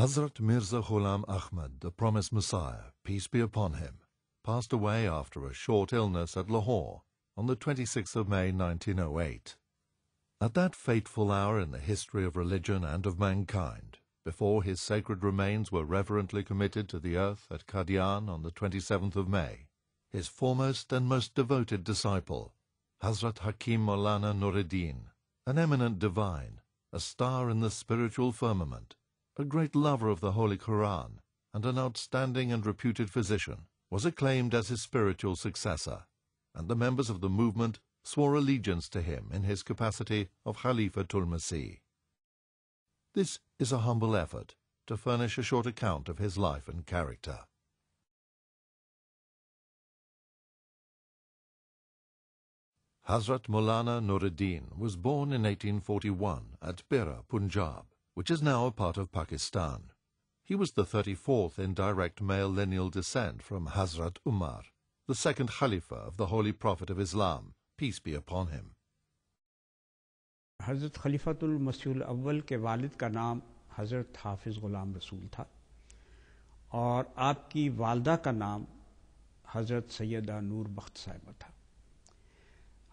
Hazrat Mirza Ghulam Ahmad, the promised Messiah, peace be upon him, passed away after a short illness at Lahore on the 26th of May 1908. At that fateful hour in the history of religion and of mankind, before his sacred remains were reverently committed to the earth at Qadian on the 27th of May, his foremost and most devoted disciple, Hazrat Hakim Maulana Nuruddin, an eminent divine, a star in the spiritual firmament, a great lover of the Holy Quran and an outstanding and reputed physician, was acclaimed as his spiritual successor, and the members of the movement swore allegiance to him in his capacity of Khalifa Tulmasi. This is a humble effort to furnish a short account of his life and character. Hazrat Mulana Nuruddin was born in 1841 at Bera, Punjab which is now a part of Pakistan. He was the 34th in direct male lineal descent from Hazrat Umar, the second Khalifa of the Holy Prophet of Islam, peace be upon him. हज़रत ख़लीफ़तुलमसील अव्वल के वालिद का नाम हज़रत हाफिज़ ग़ुलाम रसूल था और आपकी वालदा का नाम हज़रत सैदा नूर बख्त साहिबा था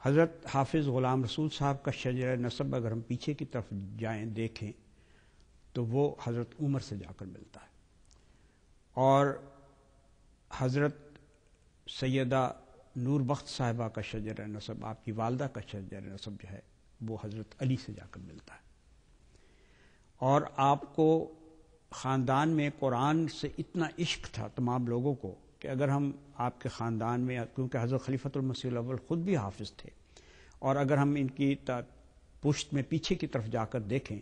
हज़रत हाफिज़ ग़ुलाम रसूल साहब का शजर nasab agar hum पीछे ki taraf जाएं देखें تو وہ حضرت عمر سے جا کر ملتا ہے اور حضرت سیدہ نور بخت صاحبہ کا شجر نصب آپ کی والدہ کا شجر نصب جو ہے وہ حضرت علی سے جا کر ملتا ہے اور آپ کو خاندان میں قرآن سے اتنا عشق تھا تمام لوگوں کو کہ اگر ہم آپ کے خاندان میں کیونکہ حضرت خلیفۃ الاول خود بھی حافظ تھے اور اگر ہم ان کی پشت میں پیچھے کی طرف جا کر دیکھیں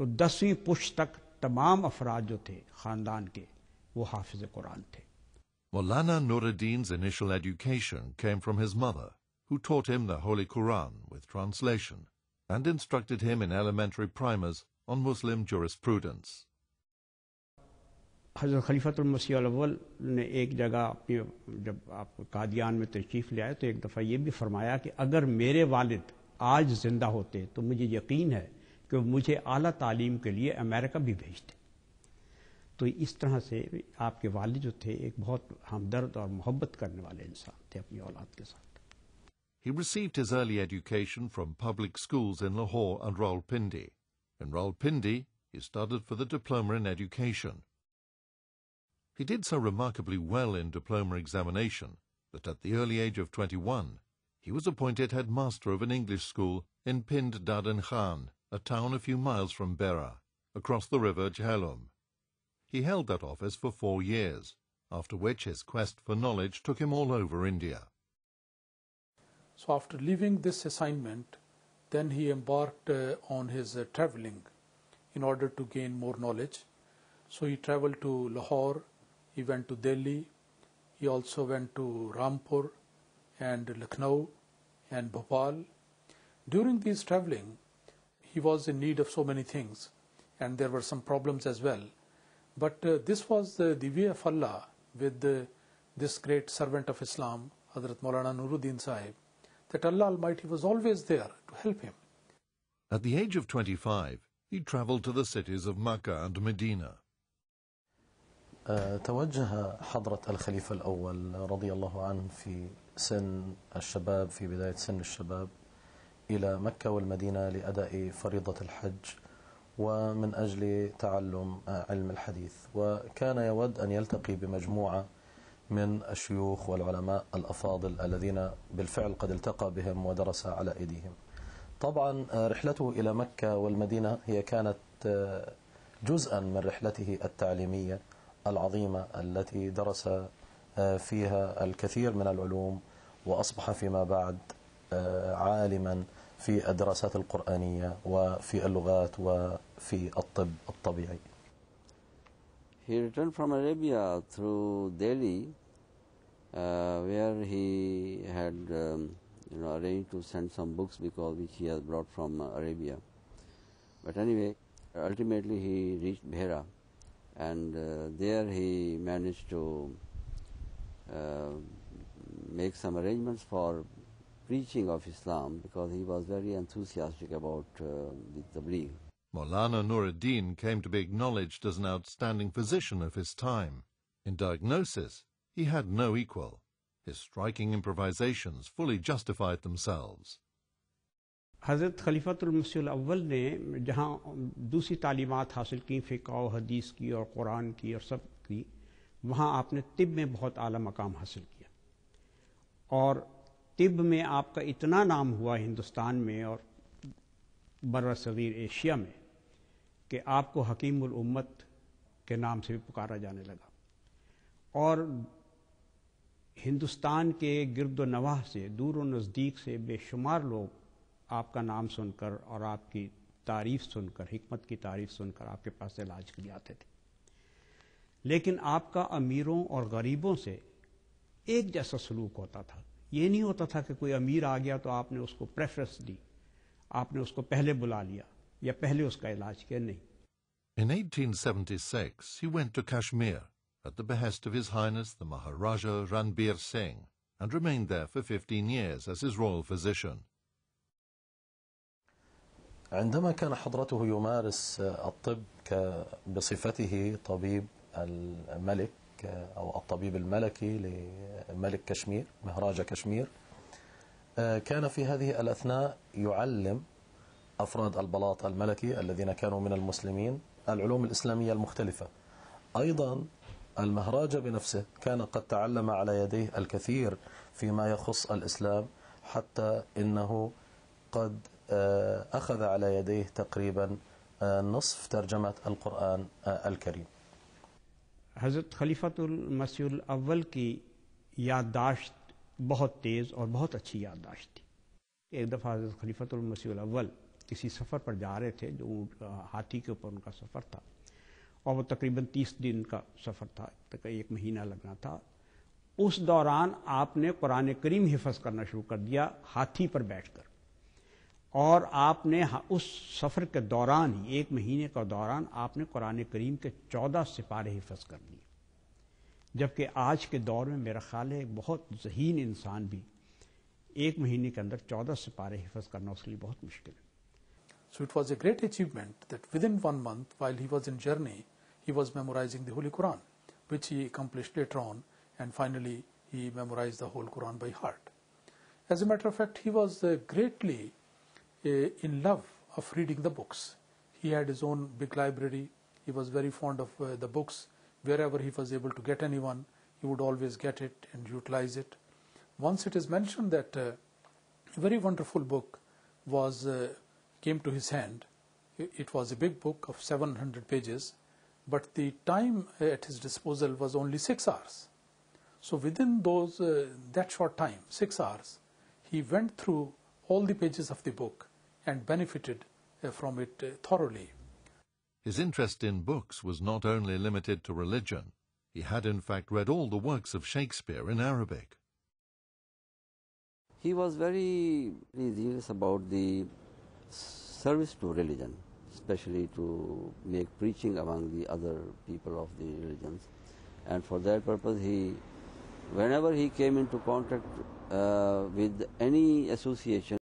تو دسویں پش تک تمام افراد جو تھے خاندان کے وہ حافظ قرآن تھے Maulana Nooruddin's initial education came from his mother who taught him the Holy Quran with translation and instructed him in elementary primers on Muslim jurisprudence. حضرت خلیفۃ المسیح الاول نے ایک جگہ اپنی جب آپ قادیان میں تشریف لے آئے تو ایک دفعہ یہ بھی فرمایا کہ اگر میرے والد آج زندہ ہوتے تو مجھے یقین ہے He received his early education from public schools in Lahore and Rawalpindi. In Rawalpindi, he studied for the Diploma in Education. He did so remarkably well in Diploma examination that at the early age of 21, he was appointed headmaster of an English school in Pind Dadan Khan a town a few miles from Bera, across the river Jhelum. He held that office for four years, after which his quest for knowledge took him all over India. So after leaving this assignment, then he embarked uh, on his uh, traveling in order to gain more knowledge. So he traveled to Lahore, he went to Delhi, he also went to Rampur and Lucknow and Bhopal. During these traveling, he was in need of so many things and there were some problems as well. But uh, this was the uh, Divya of Allah with uh, this great servant of Islam, Hazrat Maulana Nuruddin Sahib, that Allah Almighty was always there to help him. At the age of 25, he traveled to the cities of Makkah and Medina. Uh, توجه حضرة الخليفة الأول رضي الله عنه في سن الشباب في بداية سن الشباب إلى مكة والمدينة لأداء فريضة الحج ومن أجل تعلم علم الحديث وكان يود أن يلتقي بمجموعة من الشيوخ والعلماء الأفاضل الذين بالفعل قد التقى بهم ودرس على أيديهم طبعا رحلته إلى مكة والمدينة هي كانت آه، جزءا من رحلته التعليمية العظيمة التي درس آه، فيها الكثير من العلوم وأصبح فيما بعد آه، عالما في الدراسات القرآنية وفي اللغات وفي الطب الطبيعي. He returned from Arabia through Delhi uh, where he had um, you know, arranged to send some books because which he has brought from Arabia. But anyway, ultimately he reached Behera and uh, there he managed to uh, make some arrangements for preaching of Islam because he was very enthusiastic about uh, the Tabligh. Maulana Nuruddin came to be acknowledged as an outstanding physician of his time. In diagnosis, he had no equal. His striking improvisations fully justified themselves. हज़रत खलीफतमसल अव्वल ने जहाँ दूसरी तालीमत हासिल की फ़िका हदीस की और कुरान की और सब की वहाँ आपने तिब में बहुत आला मकाम हासिल किया और طب میں آپ کا اتنا نام ہوا ہندوستان میں اور بر صغیر ایشیا میں کہ آپ کو حکیم الامت کے نام سے بھی پکارا جانے لگا اور ہندوستان کے گرد و نواح سے دور و نزدیک سے بے شمار لوگ آپ کا نام سن کر اور آپ کی تعریف سن کر حکمت کی تعریف سن کر آپ کے پاس علاج کے لیے آتے تھے لیکن آپ کا امیروں اور غریبوں سے ایک جیسا سلوک ہوتا تھا In 1876, he went to Kashmir at the behest of His Highness the Maharaja Ranbir Singh and remained there for 15 years as his royal physician. عندما كان حضرته يمارس الطب بصفته طبيب الملك الملك أو الطبيب الملكي لملك كشمير مهراج كشمير آه، كان في هذه الأثناء يعلم أفراد البلاط الملكي الذين كانوا من المسلمين العلوم الإسلامية المختلفة أيضا المهراجة بنفسه كان قد تعلم على يديه الكثير فيما يخص الإسلام حتى إنه قد آه، أخذ على يديه تقريبا آه، نصف ترجمة القرآن الكريم حضرت خلیفۃ المسیح الاول کی یادداشت بہت تیز اور بہت اچھی یادداشت تھی ایک دفعہ حضرت خلیفۃ المسیح الاول کسی سفر پر جا رہے تھے جو ہاتھی کے اوپر ان کا سفر تھا اور وہ تقریباً تیس دن کا سفر تھا ایک مہینہ لگنا تھا اس دوران آپ نے قرآن کریم حفظ کرنا شروع کر دیا ہاتھی پر بیٹھ کر اور آپ نے اس سفر کے دوران ہی ایک مہینے کا دوران آپ نے قرآن کریم کے چودہ سپارے حفظ کر لیے جبکہ آج کے دور میں میرا خیال ہے ایک بہت ذہین انسان بھی ایک مہینے کے اندر چودہ سپارے حفظ کرنا اس لیے بہت مشکل ہے so it was a great achievement he was greatly in love of reading the books. He had his own big library. He was very fond of uh, the books. Wherever he was able to get anyone, he would always get it and utilize it. Once it is mentioned that uh, a very wonderful book was uh, came to his hand. It was a big book of 700 pages, but the time at his disposal was only six hours. So within those uh, that short time, six hours, he went through all the pages of the book and benefited uh, from it uh, thoroughly. His interest in books was not only limited to religion. He had in fact read all the works of Shakespeare in Arabic. He was very zealous about the service to religion, especially to make preaching among the other people of the religions. And for that purpose, he, whenever he came into contact uh, with any association,